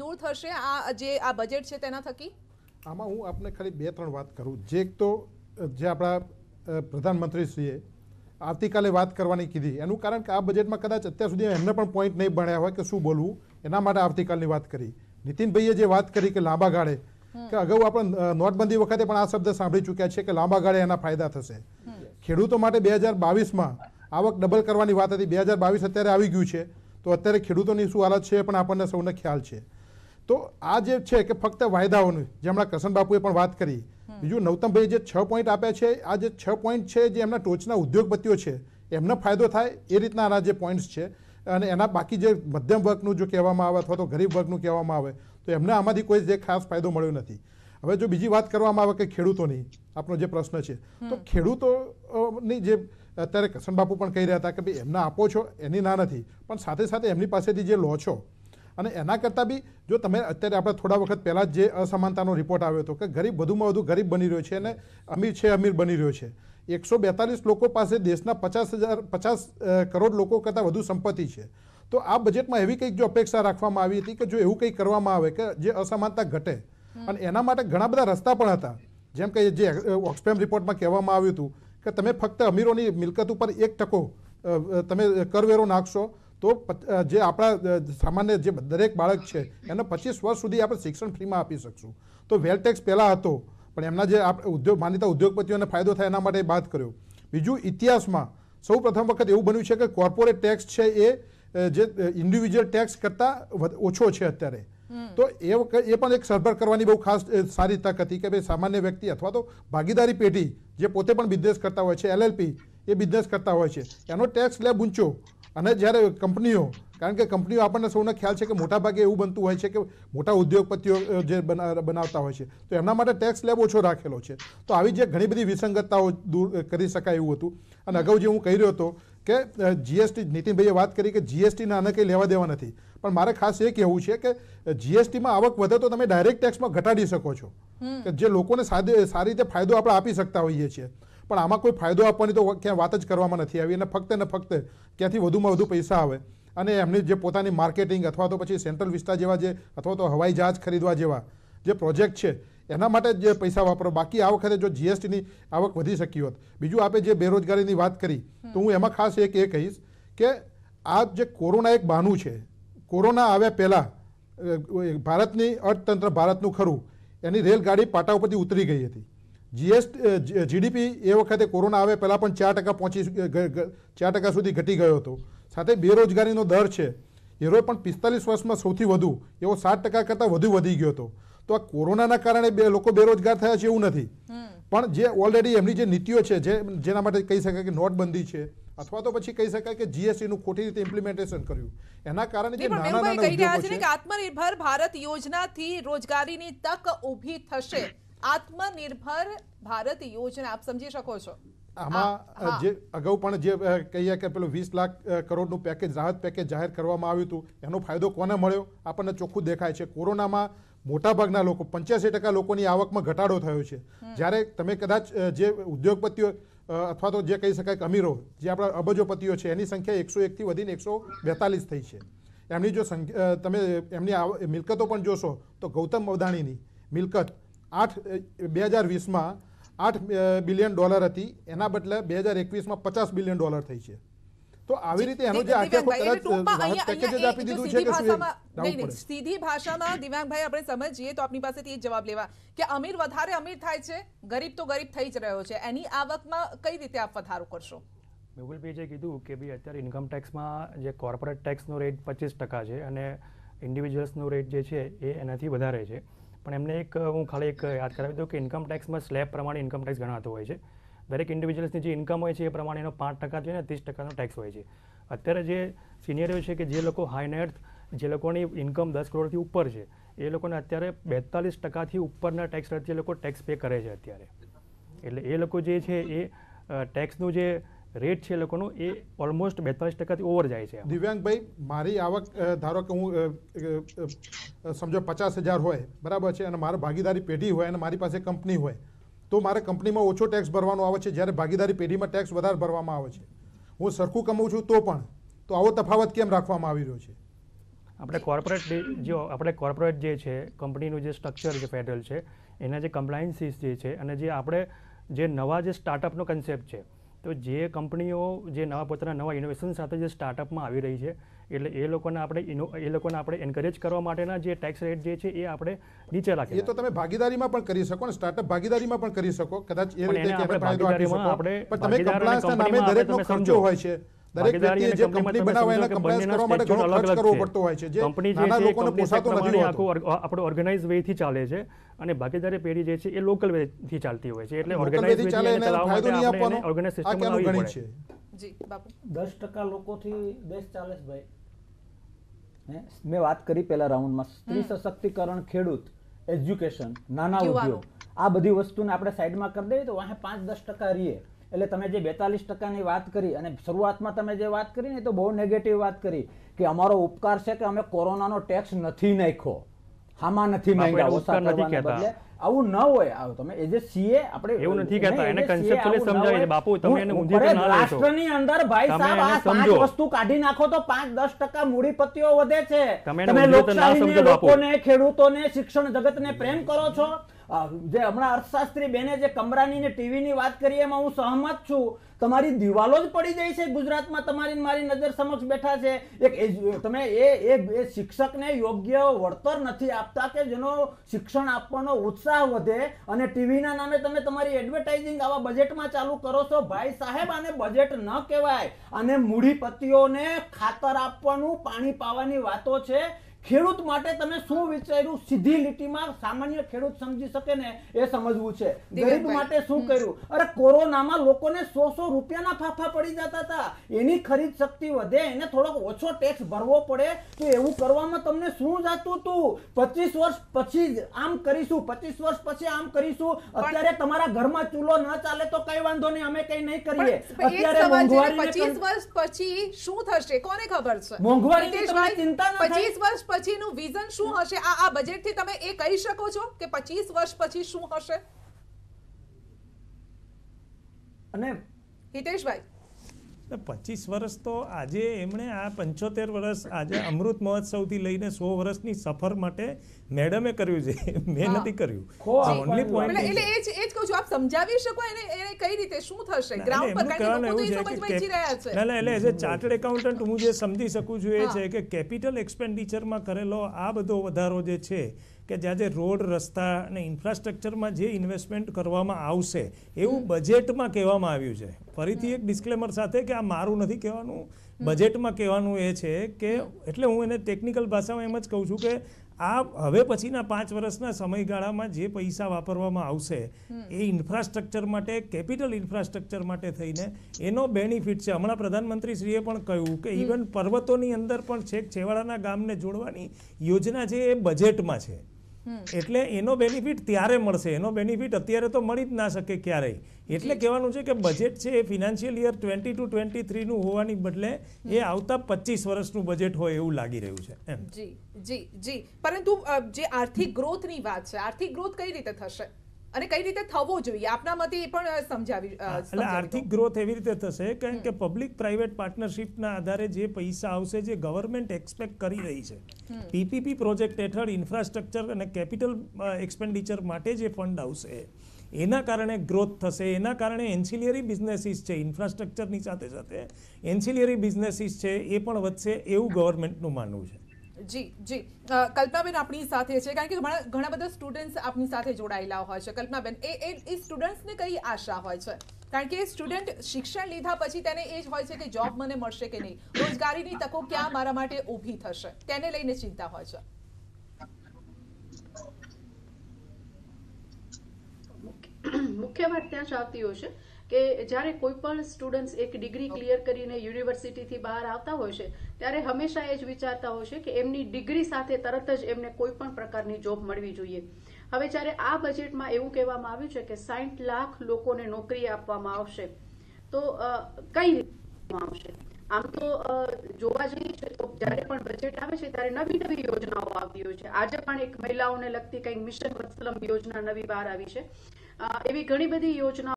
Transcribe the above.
દૂર થશે આ જે આ બજેટ છે તેના થકી આમાં હું આપને ખાલી બે ત્રણ વાત કરું જે એક તો જે આપણા પ્રધાનમંત્રીશ્રીએ આવતીકાલે વાત કરવાની કીધી એનું કારણ કે આ બજેટમાં કદાચ અત્યાર સુધી એમને પણ પોઈન્ટ નહીં ભણ્યા હોય કે શું બોલવું એના માટે આવતીકાલની વાત કરી નીતિનભાઈએ જે વાત કરી કે લાંબા ગાળે કે અગાઉ આપણે નોટબંધી વખતે પણ આ શબ્દ સાંભળી ચૂક્યા છે કે લાંબા ગાળે એના ફાયદા થશે ખેડૂતો માટે બે હજાર બાવીસમાં આવક ડબલ કરવાની વાત હતી બે હજાર બાવીસ અત્યારે આવી ગયું છે તો અત્યારે ખેડૂતોની શું હાલત છે પણ આપણને સૌને ખ્યાલ છે તો આ જે છે કે ફક્ત વાયદાઓનું જે હમણાં કસન બાપુએ પણ વાત કરી બીજું નવતમભાઈ જે છ પોઈન્ટ આપ્યા છે આ જે છ પોઈન્ટ છે જે એમના ટોચના ઉદ્યોગપતિઓ છે એમને ફાયદો થાય એ રીતના આના જે પોઈન્ટ્સ છે અને એના બાકી જે મધ્યમ વર્ગનું જો કહેવામાં આવે અથવા તો ગરીબ વર્ગનું કહેવામાં આવે તો એમને આમાંથી કોઈ જે ખાસ ફાયદો મળ્યો નથી હવે જો બીજી વાત કરવામાં આવે કે ખેડૂતોની આપનો જે પ્રશ્ન છે તો ખેડૂતોની જે અત્યારે બાપુ પણ કહી રહ્યા હતા કે ભાઈ એમને આપો છો એની ના નથી પણ સાથે સાથે એમની પાસેથી જે લો છો અને એના કરતાં બી જો તમે અત્યારે આપણે થોડા વખત પહેલાં જે અસમાનતાનો રિપોર્ટ આવ્યો હતો કે ગરીબ વધુમાં વધુ ગરીબ બની રહ્યો છે અને અમીર છે અમીર બની રહ્યો છે એકસો બેતાલીસ લોકો પાસે દેશના પચાસ હજાર પચાસ કરોડ લોકો કરતાં વધુ સંપત્તિ છે તો આ બજેટમાં એવી કંઈક જો અપેક્ષા રાખવામાં આવી હતી કે જો એવું કંઈક કરવામાં આવે કે જે અસમાનતા ઘટે અને એના માટે ઘણા બધા રસ્તા પણ હતા જેમ કે જે ઓક્સફેમ રિપોર્ટમાં કહેવામાં આવ્યું હતું કે તમે ફક્ત અમીરોની મિલકત ઉપર એક ટકો તમે કરવેરો નાખશો તો જે આપણા સામાન્ય જે દરેક બાળક છે એને પચીસ વર્ષ સુધી આપણે શિક્ષણ ફ્રીમાં આપી શકશું તો વેલટેક્સ પહેલાં હતો પણ એમના જે આપણે ઉદ્યોગ માનીતા ઉદ્યોગપતિઓને ફાયદો થાય એના માટે વાત કર્યો બીજું ઇતિહાસમાં સૌ પ્રથમ વખત એવું બન્યું છે કે કોર્પોરેટ ટેક્સ છે એ જે ઇન્ડિવિજ્યુઅલ ટેક્સ કરતાં ઓછો છે અત્યારે તો એ વખત એ પણ એક સરભર કરવાની બહુ ખાસ સારી તક હતી કે ભાઈ સામાન્ય વ્યક્તિ અથવા તો ભાગીદારી પેઢી જે પોતે પણ બિઝનેસ કરતા હોય છે એલએલપી એ બિઝનેસ કરતા હોય છે એનો ટેક્સ સ્લેબ ઊંચો અને જ્યારે કંપનીઓ કારણ કે કંપનીઓ આપણને સૌને ખ્યાલ છે કે મોટાભાગે એવું બનતું હોય છે કે મોટા ઉદ્યોગપતિઓ જે બનાવતા હોય છે તો એમના માટે ટેક્સ સ્લેબ ઓછો રાખેલો છે તો આવી જે ઘણી બધી વિસંગતતાઓ દૂર કરી શકાય એવું હતું અને અગાઉ જે હું કહી રહ્યો હતો કે જીએસટી નીતિનભાઈએ વાત કરી કે જીએસટીના આને કંઈ લેવા દેવા નથી પણ મારે ખાસ એ કહેવું છે કે જીએસટીમાં આવક વધે તો તમે ડાયરેક્ટ ટેક્સમાં ઘટાડી શકો છો કે જે લોકોને સારી રીતે ફાયદો આપણે આપી શકતા હોઈએ છીએ પણ આમાં કોઈ ફાયદો આપવાની તો ક્યાં વાત જ કરવામાં નથી આવી અને ફક્ત ને ફક્ત ક્યાંથી વધુમાં વધુ પૈસા આવે અને એમની જે પોતાની માર્કેટિંગ અથવા તો પછી સેન્ટ્રલ વિસ્તાર જેવા જે અથવા તો હવાઈ જહાજ ખરીદવા જેવા જે પ્રોજેક્ટ છે એના માટે જે પૈસા વાપરો બાકી આ વખતે જો જીએસટીની આવક વધી શકી હોત બીજું આપે જે બેરોજગારીની વાત કરી તો હું એમાં ખાસ એક એ કહીશ કે આ જે કોરોના એક બહાનું છે કોરોના આવ્યા પહેલાં ભારતની અર્થતંત્ર ભારતનું ખરું એની રેલગાડી પાટા ઉપરથી ઉતરી ગઈ હતી જીએસટી જીડીપી એ વખતે કોરોના આવે પહેલાં પણ ચાર ટકા પહોંચી ચાર ટકા સુધી ઘટી ગયો હતો સાથે બેરોજગારીનો દર છે એરો પણ પિસ્તાલીસ વર્ષમાં સૌથી વધુ એવો સાત ટકા કરતાં વધુ વધી ગયો હતો તો આ કોરોનાના કારણે બે લોકો બેરોજગાર થયા છે એવું નથી પણ જે ઓલરેડી એમની જે નીતિઓ છે જે જેના માટે કહી શકાય કે નોટબંધી છે અથવા તો પછી કહી શકાય કે જીએસટી નું ખોટી રીતે ઇમ્પ્લિમેન્ટેશન કર્યું એના કારણે જે નાના નાના ઉદ્યોગો છે આત્મનિર્ભર ભારત યોજનાથી રોજગારીની તક ઊભી થશે આત્મનિર્ભર ભારત યોજના આપ સમજી શકો છો આમાં જે અગાઉ પણ જે કહીએ કે પેલું વીસ લાખ કરોડનું પેકેજ રાહત પેકેજ જાહેર કરવામાં આવ્યું હતું એનો ફાયદો કોને મળ્યો આપણને ચોખ્ખું દેખાય છે કોરોનામાં મોટાભાગના લોકો પંચ્યાસી ટકા લોકોની આવકમાં ઘટાડો થયો છે જ્યારે તમે કદાચ જે ઉદ્યોગપતિઓ અથવા તો જે કહી શકાય કે અમીરો જે આપણા અબજોપતિઓ છે એની સંખ્યા એકસો એકથી વધીને એકસો બેતાલીસ થઈ છે એમની જો સંખ્યા તમે એમની મિલકતો પણ જોશો તો ગૌતમ અવધાણીની મિલકત આઠ બે હજાર વીસમાં આઠ બિલિયન ડોલર હતી એના બદલે બે હજાર એકવીસમાં પચાસ બિલિયન ડોલર થઈ છે તો આવી રીતે એનો જે આપી દીધું છે કે સીધી ભાષામાં દિવ્યાંગભાઈ આપણે સમજીએ તો આપની પાસેથી જવાબ લેવા કે અમીર વધારે અમીર થાય છે ગરીબ તો ગરીબ થઈ જ રહ્યો છે એની આવકમાં કઈ રીતે આપ વધારો કરશો મેહુલભાઈ જે કીધું કે ભાઈ અત્યારે ઇન્કમ ટેક્સમાં જે કોર્પોરેટ ટેક્સનો રેટ પચીસ ટકા છે અને ઇન્ડિવિજ્યુઅલ્સનો રેટ જે છે એ એનાથી વધારે છે પણ એમને એક હું ખાલી એક યાદ કરાવી દઉં કે ઇન્કમ ટેક્સમાં સ્લેબ પ્રમાણે ઇન્કમ ટેક્સ ગણાતો હોય છે દરેક ઇન્ડિવિજ્યુઅલ્સની જે ઇન્કમ હોય છે એ પ્રમાણેનો પાંચ ટકા જોઈએ ને ત્રીસ ટકાનો ટેક્સ હોય છે અત્યારે જે સિનિયરો છે કે જે લોકો હાઈનેટ જે લોકોની ઇન્કમ દસ કરોડથી ઉપર છે એ લોકોને અત્યારે બેતાલીસ ટકાથી ઉપરના ટેક્સ રેટથી એ લોકો ટેક્સ પે કરે છે અત્યારે એટલે એ લોકો જે છે એ ટેક્સનું જે રેટ છે લોકોનો એ ઓલમોસ્ટ બેતાલીસ ટકાથી ઓવર જાય છે દિવ્યાંગભાઈ મારી આવક ધારો કે હું સમજો પચાસ હજાર હોય બરાબર છે અને મારે ભાગીદારી પેઢી હોય અને મારી પાસે કંપની હોય તો મારે કંપનીમાં ઓછો ટેક્સ ભરવાનો આવે છે જ્યારે ભાગીદારી પેઢીમાં ટેક્સ વધારે ભરવામાં આવે છે હું સરખું કમાઉં છું તો પણ તો આવો તફાવત કેમ રાખવામાં આવી રહ્યો છે આપણે કોર્પોરેટ જો આપણે કોર્પોરેટ જે છે કંપનીનું જે સ્ટ્રક્ચર જે ફેડરલ છે એના જે કમ્પ્લાયન્સીસ જે છે અને જે આપણે જે નવા જે સ્ટાર્ટઅપનો કન્સેપ્ટ છે તો જે કંપનીઓ જે નવા પોતાના નવા ઇનોવેશન સાથે જે સ્ટાર્ટઅપમાં આવી રહી છે એટલે એ લોકોને આપણે એ લોકોને આપણે એન્કરેજ કરવા માટેના જે ટેક્સ રેટ જે છે એ આપણે નીચે રાખીએ એ તો તમે ભાગીદારીમાં પણ કરી શકો ને સ્ટાર્ટઅપ ભાગીદારીમાં પણ કરી શકો કદાચ એ રીતે આપણે પણ તમે કમ્પ્લાયન્સના નામે દરેકનો ખર્ચો હોય છે દરેક વ્યક્તિએ જે કંપની બનાવે એના કમ્પ્લાયન્સ કરવા માટે ઘણો ખર્ચ કરવો પડતો હોય છે જે નાના લોકોને પોસાતો નથી હોતો આપણો ઓર્ગેનાઇઝ વે થી ચાલે છે અને ભાગીદારી પેઢી જે છે એ લોકલ વે થી ચાલતી હોય છે એટલે ઓર્ગેનાઇઝ વે ચાલે એને ફાયદો નહીં આપવાનો ઓર્ગેનાઇઝ સિસ્ટમ આવી ગણી જી બાપુ 10% લોકોથી દેશ ચાલે છે ભાઈ મેં વાત કરી પહેલા રાઉન્ડમાં સ્ત્રી સશક્તિકરણ ખેડૂત એજ્યુકેશન નાના ઉદ્યોગ આ બધી વસ્તુને આપણે સાઈડમાં કરી દઈએ તો પાંચ દસ ટકા રહીએ એટલે તમે જે બેતાલીસ ટકાની વાત કરી અને શરૂઆતમાં તમે જે વાત કરી ને તો બહુ નેગેટિવ વાત કરી કે અમારો ઉપકાર છે કે અમે કોરોનાનો ટેક્સ નથી નાખ્યો હામાં નથી બદલે આવું ન હોય આવું તમે એજ સીએ આપણે એવું નથી કહેતા એને કન્સેપ્ચ્યુઅલી સમજાવી બાપુ તમે એને ઊંધી ના લેશો રાષ્ટ્રની અંદર ભાઈ સાહેબ આ પાંચ વસ્તુ કાઢી નાખો તો 5-10% મૂડીપતિઓ વધે છે તમે લોકશાહીને લોકોને ખેડૂતોને શિક્ષણ જગતને પ્રેમ કરો છો જે હમણાં અર્થશાસ્ત્રી બેને જે કમરાની ને ટીવીની વાત કરી એમાં હું સહમત છું તમારી દિવાલો જ પડી જાય છે ગુજરાતમાં તમારી મારી નજર સમક્ષ બેઠા છે એક તમે એ એ શિક્ષકને યોગ્ય વળતર નથી આપતા કે જેનો શિક્ષણ આપવાનો ઉત્સાહ વધે અને ટીવીના નામે તમે તમારી એડવર્ટાઇઝિંગ આવા બજેટમાં ચાલુ કરો છો ભાઈ સાહેબ આને બજેટ ન કહેવાય અને મૂડીપતિઓને ખાતર આપવાનું પાણી પાવાની વાતો છે ખેડૂત માટે તમે શું વિચાર્યું સીધી લીટીમાં સામાન્ય ખેડૂત સમજી શકે ને એ સમજવું છે ગરીબ માટે શું કર્યું અરે કોરોનામાં લોકોને સો સો રૂપિયાના ફાફા પડી જતા હતા એની ખરીદ શક્તિ વધે એને થોડોક ઓછો ટેક્સ ભરવો પડે તો એવું કરવામાં તમને શું જાતું હતું પચીસ વર્ષ પછી આમ કરીશું પચીસ વર્ષ પછી આમ કરીશું અત્યારે તમારા ઘરમાં ચૂલો ન ચાલે તો કઈ વાંધો નહીં અમે કઈ નહીં કરીએ અત્યારે પચીસ વર્ષ પછી શું થશે કોને ખબર છે મોંઘવારી ચિંતા પચીસ વર્ષ પછીનું વિઝન શું હશે આ આ બજેટથી તમે એ કહી શકો છો કે પચીસ વર્ષ પછી શું હશે અને હિતેશભાઈ પચીસ વર્ષ તો આજે એમણે આ પંચોતેર વર્ષ આજે અમૃત મહોત્સવથી લઈને સો વર્ષની સફર માટે મેડમે કર્યું છે મેં નથી કર્યું ઓનલી પોઈન્ટ એટલે એ જ એ જ કહું છું આપ સમજાવી શકો એને એને કઈ રીતે શું થશે ગ્રાઉન્ડ પર કારણ કે લોકો તો એ રહ્યા છે ના એટલે એઝ અ ચાર્ટર્ડ એકાઉન્ટન્ટ હું જે સમજી શકું છું એ છે કે કેપિટલ એક્સપેન્ડિચરમાં કરેલો આ બધો વધારો જે છે કે જ્યાં જે રોડ રસ્તા અને ઇન્ફ્રાસ્ટ્રક્ચરમાં જે ઇન્વેસ્ટમેન્ટ કરવામાં આવશે એવું બજેટમાં કહેવામાં આવ્યું છે ફરીથી એક ડિસ્ક્લેમર સાથે કે આ મારું નથી કહેવાનું બજેટમાં કહેવાનું એ છે કે એટલે હું એને ટેકનિકલ ભાષામાં એમ જ કહું છું કે આ હવે પછીના પાંચ વર્ષના સમયગાળામાં જે પૈસા વાપરવામાં આવશે એ ઇન્ફ્રાસ્ટ્રક્ચર માટે કેપિટલ ઇન્ફ્રાસ્ટ્રક્ચર માટે થઈને એનો બેનિફિટ છે હમણાં પ્રધાનમંત્રીશ્રીએ પણ કહ્યું કે ઇવન પર્વતોની અંદર પણ છેક છેવાડાના ગામને જોડવાની યોજના છે એ બજેટમાં છે એટલે એનો બેનિફિટ ત્યારે મળશે એનો બેનિફિટ અત્યારે તો મળી જ ના શકે ક્યારેય એટલે કહેવાનું છે કે બજેટ છે એ financial year twenty two twenty થ્રીનું હોવાની બદલે એ આવતા પચીસ વર્ષનું બજેટ હોય એવું લાગી રહ્યું છે એમ જી જી જી પરંતુ જે આર્થિક ગ્રોથની વાત છે આર્થિક ગ્રોથ કઈ રીતે થશે અને કઈ રીતે થવો જોઈએ આપના મતે એ પણ સમજાવી એટલે આર્થિક ગ્રોથ એવી રીતે થશે કારણ કે પબ્લિક પ્રાઇવેટ પાર્ટનરશિપના આધારે જે પૈસા આવશે જે ગવર્મેન્ટ એક્સપેક્ટ કરી રહી છે પીપીપી પ્રોજેક્ટ હેઠળ ઇન્ફ્રાસ્ટ્રક્ચર અને કેપિટલ એક્સપેન્ડિચર માટે જે ફંડ આવશે એના કારણે ગ્રોથ થશે એના કારણે એન્સિલિયરી બિઝનેસીસ છે ઇન્ફ્રાસ્ટ્રક્ચરની સાથે સાથે એન્સિલિયરી બિઝનેસીસ છે એ પણ વધશે એવું ગવર્મેન્ટનું માનવું છે જી જી કલ્પનાબેન આપણી સાથે છે કારણ કે ઘણા બધા સ્ટુડન્ટ આપની સાથે જોડાયેલા હોય છે કલ્પનાબેન એ એ એ કઈ આશા હોય છે કારણ કે સ્ટુડન્ટ શિક્ષણ લીધા પછી તેને એ જ હોય છે કે જોબ મને મળશે કે નહીં રોજગારીની તકો ક્યાં મારા માટે ઊભી થશે તેને લઈને ચિંતા હોય છે મુખ્ય વાત ત્યાં જ આવતી હોય છે કે જ્યારે કોઈ પણ સ્ટુડન્ટ્સ એક ડિગ્રી ક્લિયર કરીને યુનિવર્સિટીથી બહાર આવતા હોય છે ત્યારે હંમેશા એ જ વિચારતા હોય છે કે એમની ડિગ્રી સાથે તરત જ એમને કોઈ પણ પ્રકારની જોબ મળવી જોઈએ હવે જ્યારે આ બજેટમાં એવું કહેવામાં આવ્યું છે કે સાઠ લાખ લોકોને નોકરી આપવામાં આવશે તો કઈ રીતે આવશે આમ તો જોવા જઈએ છે તો જ્યારે પણ બજેટ આવે છે ત્યારે નવી નવી યોજનાઓ આવતી હોય છે આજે પણ એક મહિલાઓને લગતી કંઈક મિશન વત્સલમ યોજના નવી બહાર આવી છે એવી ઘણી બધી યોજનાઓ